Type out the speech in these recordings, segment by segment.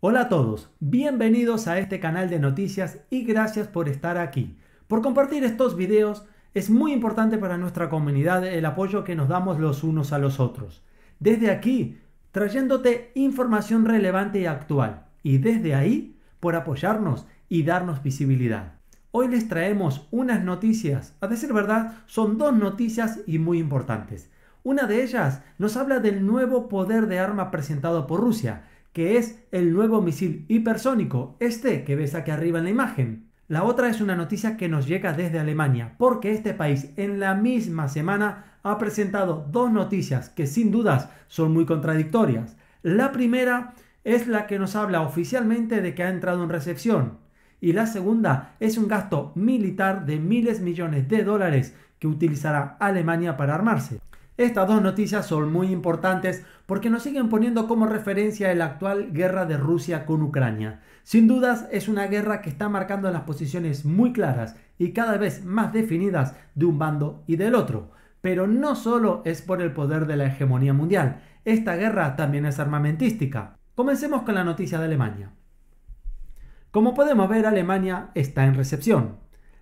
Hola a todos, bienvenidos a este canal de noticias y gracias por estar aquí. Por compartir estos videos es muy importante para nuestra comunidad el apoyo que nos damos los unos a los otros. Desde aquí, trayéndote información relevante y actual y desde ahí, por apoyarnos y darnos visibilidad. Hoy les traemos unas noticias, a decir verdad, son dos noticias y muy importantes. Una de ellas nos habla del nuevo poder de arma presentado por Rusia, que es el nuevo misil hipersónico, este que ves aquí arriba en la imagen. La otra es una noticia que nos llega desde Alemania, porque este país en la misma semana ha presentado dos noticias que sin dudas son muy contradictorias. La primera es la que nos habla oficialmente de que ha entrado en recepción y la segunda es un gasto militar de miles millones de dólares que utilizará Alemania para armarse. Estas dos noticias son muy importantes porque nos siguen poniendo como referencia la actual guerra de Rusia con Ucrania. Sin dudas es una guerra que está marcando las posiciones muy claras y cada vez más definidas de un bando y del otro. Pero no solo es por el poder de la hegemonía mundial, esta guerra también es armamentística. Comencemos con la noticia de Alemania. Como podemos ver, Alemania está en recepción.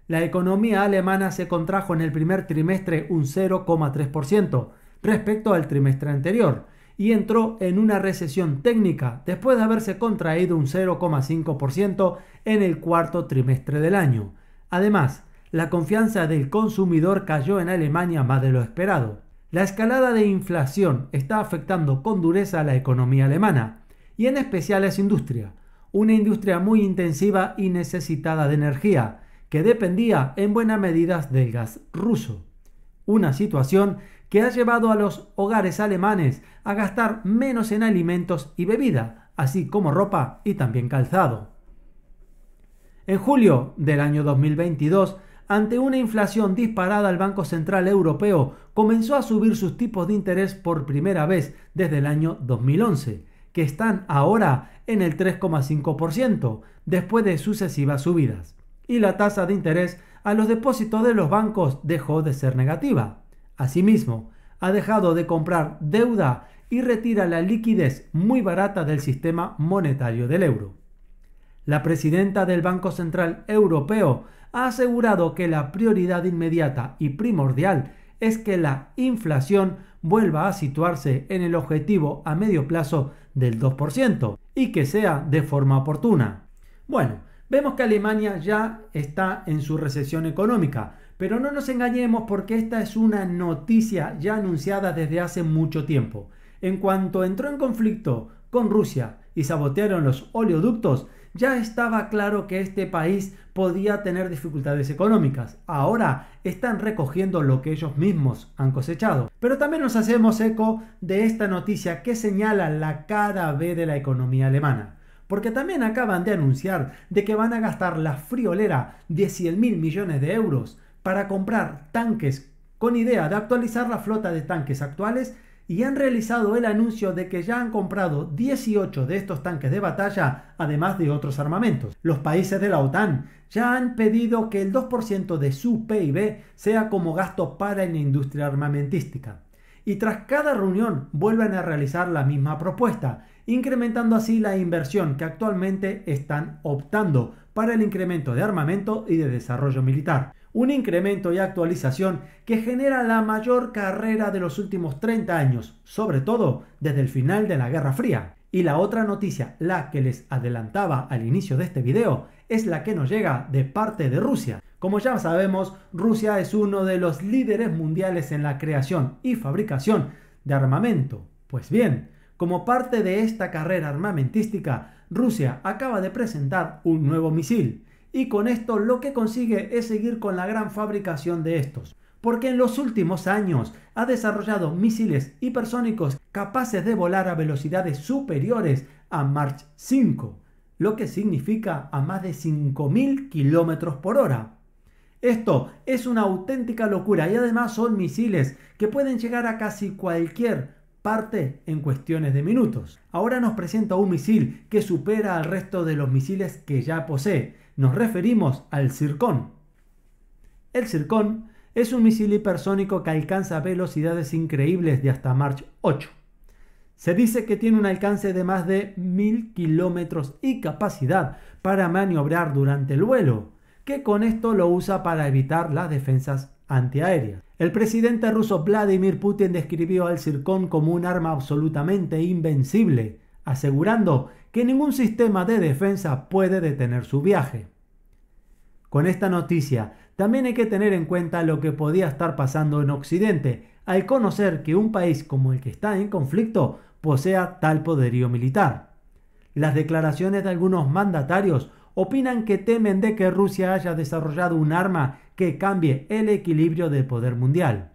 La economía alemana se contrajo en el primer trimestre un 0,3% respecto al trimestre anterior y entró en una recesión técnica después de haberse contraído un 0,5% en el cuarto trimestre del año. Además, la confianza del consumidor cayó en Alemania más de lo esperado. La escalada de inflación está afectando con dureza a la economía alemana, y en especial a su industria, una industria muy intensiva y necesitada de energía, que dependía en buena medida del gas ruso. Una situación que ha llevado a los hogares alemanes a gastar menos en alimentos y bebida, así como ropa y también calzado. En julio del año 2022, ante una inflación disparada, el Banco Central Europeo comenzó a subir sus tipos de interés por primera vez desde el año 2011, que están ahora en el 3,5%, después de sucesivas subidas y la tasa de interés a los depósitos de los bancos dejó de ser negativa. Asimismo, ha dejado de comprar deuda y retira la liquidez muy barata del sistema monetario del euro. La presidenta del Banco Central Europeo ha asegurado que la prioridad inmediata y primordial es que la inflación vuelva a situarse en el objetivo a medio plazo del 2% y que sea de forma oportuna. Bueno, Vemos que Alemania ya está en su recesión económica, pero no nos engañemos porque esta es una noticia ya anunciada desde hace mucho tiempo. En cuanto entró en conflicto con Rusia y sabotearon los oleoductos, ya estaba claro que este país podía tener dificultades económicas. Ahora están recogiendo lo que ellos mismos han cosechado. Pero también nos hacemos eco de esta noticia que señala la cara B de la economía alemana. Porque también acaban de anunciar de que van a gastar la friolera de mil millones de euros para comprar tanques con idea de actualizar la flota de tanques actuales y han realizado el anuncio de que ya han comprado 18 de estos tanques de batalla, además de otros armamentos. Los países de la OTAN ya han pedido que el 2% de su PIB sea como gasto para la industria armamentística. Y tras cada reunión vuelven a realizar la misma propuesta, incrementando así la inversión que actualmente están optando para el incremento de armamento y de desarrollo militar. Un incremento y actualización que genera la mayor carrera de los últimos 30 años, sobre todo desde el final de la Guerra Fría. Y la otra noticia, la que les adelantaba al inicio de este video, es la que nos llega de parte de Rusia. Como ya sabemos, Rusia es uno de los líderes mundiales en la creación y fabricación de armamento. Pues bien, como parte de esta carrera armamentística, Rusia acaba de presentar un nuevo misil, y con esto lo que consigue es seguir con la gran fabricación de estos, porque en los últimos años ha desarrollado misiles hipersónicos capaces de volar a velocidades superiores a March 5, lo que significa a más de 5.000 km por hora. Esto es una auténtica locura y además son misiles que pueden llegar a casi cualquier parte en cuestiones de minutos. Ahora nos presenta un misil que supera al resto de los misiles que ya posee. Nos referimos al Circón. El Circón es un misil hipersónico que alcanza velocidades increíbles de hasta March 8. Se dice que tiene un alcance de más de 1000 kilómetros y capacidad para maniobrar durante el vuelo, que con esto lo usa para evitar las defensas antiaéreas. El presidente ruso Vladimir Putin describió al Circón como un arma absolutamente invencible, asegurando que ningún sistema de defensa puede detener su viaje. Con esta noticia, también hay que tener en cuenta lo que podía estar pasando en Occidente, al conocer que un país como el que está en conflicto posea tal poderío militar. Las declaraciones de algunos mandatarios opinan que temen de que Rusia haya desarrollado un arma que cambie el equilibrio del poder mundial.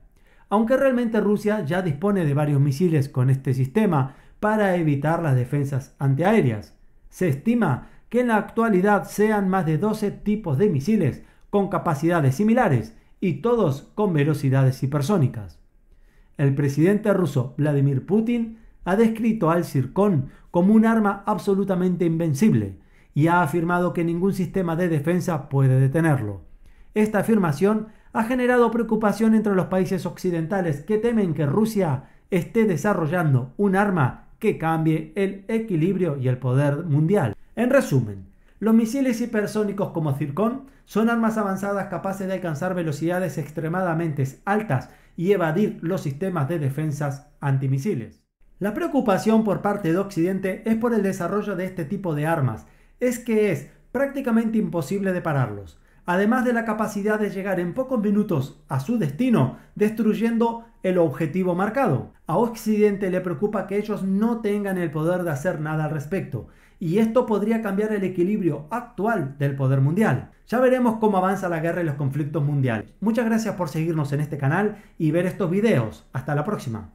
Aunque realmente Rusia ya dispone de varios misiles con este sistema para evitar las defensas antiaéreas. Se estima que en la actualidad sean más de 12 tipos de misiles con capacidades similares y todos con velocidades hipersónicas. El presidente ruso Vladimir Putin ha descrito al Zircon como un arma absolutamente invencible y ha afirmado que ningún sistema de defensa puede detenerlo. Esta afirmación ha generado preocupación entre los países occidentales que temen que Rusia esté desarrollando un arma que cambie el equilibrio y el poder mundial. En resumen, los misiles hipersónicos como Zircon son armas avanzadas capaces de alcanzar velocidades extremadamente altas y evadir los sistemas de defensas antimisiles. La preocupación por parte de Occidente es por el desarrollo de este tipo de armas es que es prácticamente imposible de pararlos, además de la capacidad de llegar en pocos minutos a su destino, destruyendo el objetivo marcado. A Occidente le preocupa que ellos no tengan el poder de hacer nada al respecto, y esto podría cambiar el equilibrio actual del poder mundial. Ya veremos cómo avanza la guerra y los conflictos mundiales. Muchas gracias por seguirnos en este canal y ver estos videos. Hasta la próxima.